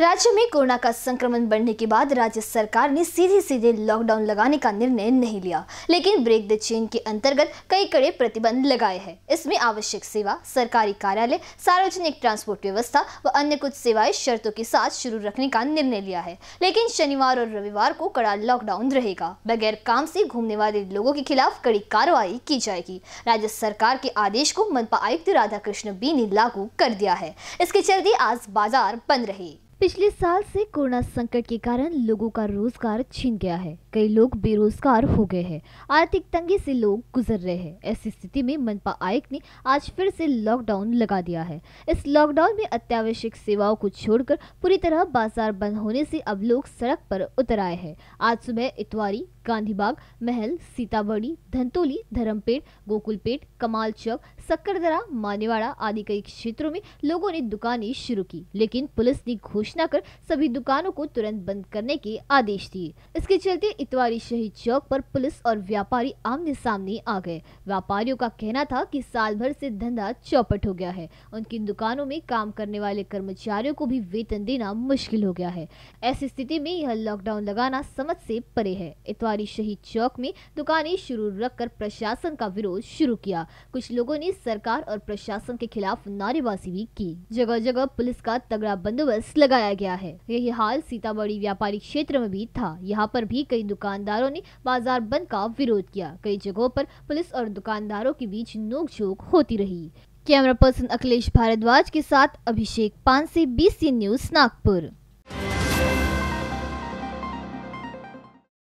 राज्य में कोरोना का संक्रमण बढ़ने के बाद राज्य सरकार ने सीधे सीधे लॉकडाउन लगाने का निर्णय नहीं लिया लेकिन ब्रेक द चेन के अंतर्गत कई कड़े प्रतिबंध लगाए हैं इसमें आवश्यक सेवा सरकारी कार्यालय सार्वजनिक ट्रांसपोर्ट व्यवस्था व अन्य कुछ सेवाएं शर्तों के साथ शुरू रखने का निर्णय लिया है लेकिन शनिवार और रविवार को कड़ा लॉकडाउन रहेगा बगैर काम से घूमने वाले लोगों के खिलाफ कड़ी कार्रवाई की जाएगी राज्य सरकार के आदेश को मनपा आयुक्त कृष्ण बी ने लागू कर दिया है इसके चलते आज बाजार बंद रहे पिछले साल से कोरोना संकट के कारण लोगों का रोजगार छीन गया है कई लोग बेरोजगार हो गए हैं आर्थिक तंगी से लोग गुजर रहे हैं ऐसी स्थिति में मनपा आयुक्त ने आज फिर से लॉकडाउन लगा दिया है इस लॉकडाउन में अत्यावश्यक सेवाओं को छोड़कर पूरी तरह बाजार बंद होने से अब लोग सड़क पर उतर आए हैं आज सुबह इतवारी गांधीबाग महल सीताबड़ी धनतोली धर्मपेट गोकुलपेट कमाल चौक सक्करदरा मानेवाड़ा आदि कई क्षेत्रों में लोगों ने दुकानें शुरू की लेकिन पुलिस ने घोषणा कर सभी दुकानों को तुरंत बंद करने के आदेश दिए इसके चलते इतवारी शहीद चौक पर पुलिस और व्यापारी आमने सामने आ गए व्यापारियों का कहना था की साल भर से धंधा चौपट हो गया है उनकी दुकानों में काम करने वाले कर्मचारियों को भी वेतन देना मुश्किल हो गया है ऐसी स्थिति में यह लॉकडाउन लगाना समझ से परे है इतवारी मोहारी शहीद चौक में दुकानें शुरू रखकर प्रशासन का विरोध शुरू किया कुछ लोगों ने सरकार और प्रशासन के खिलाफ नारेबाजी भी की जगह जगह पुलिस का तगड़ा बंदोबस्त लगाया गया है यही हाल सीतामढ़ी व्यापारी क्षेत्र में भी था यहाँ पर भी कई दुकानदारों ने बाजार बंद का विरोध किया कई जगहों पर पुलिस और दुकानदारों के बीच नोकझोंक होती रही कैमरा पर्सन अखिलेश भारद्वाज के साथ अभिषेक से बीस न्यूज नागपुर